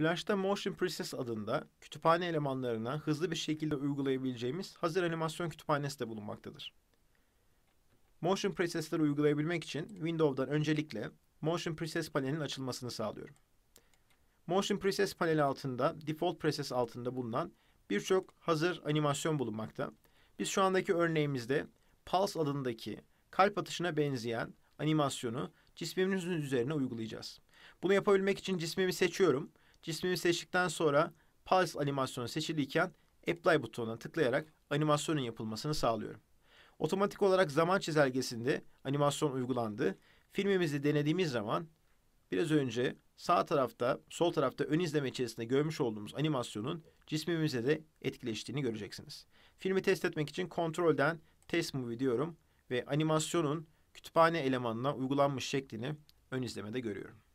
Flash'ta Motion Presets adında kütüphane elemanlarına hızlı bir şekilde uygulayabileceğimiz hazır animasyon kütüphanesi de bulunmaktadır. Motion Presets'leri uygulayabilmek için Windows'dan öncelikle Motion Presets panelinin açılmasını sağlıyorum. Motion Presets paneli altında, Default Presets altında bulunan birçok hazır animasyon bulunmakta. Biz şu andaki örneğimizde Pulse adındaki kalp atışına benzeyen animasyonu cismimizin üzerine uygulayacağız. Bunu yapabilmek için cismimi seçiyorum Cismimi seçtikten sonra Pulse animasyonu seçiliyken Apply butonuna tıklayarak animasyonun yapılmasını sağlıyorum. Otomatik olarak zaman çizelgesinde animasyon uygulandı. Filmimizi denediğimiz zaman biraz önce sağ tarafta, sol tarafta ön izleme içerisinde görmüş olduğumuz animasyonun cismimize de etkileştiğini göreceksiniz. Filmi test etmek için kontrolden test movie diyorum ve animasyonun kütüphane elemanına uygulanmış şeklini ön izlemede görüyorum.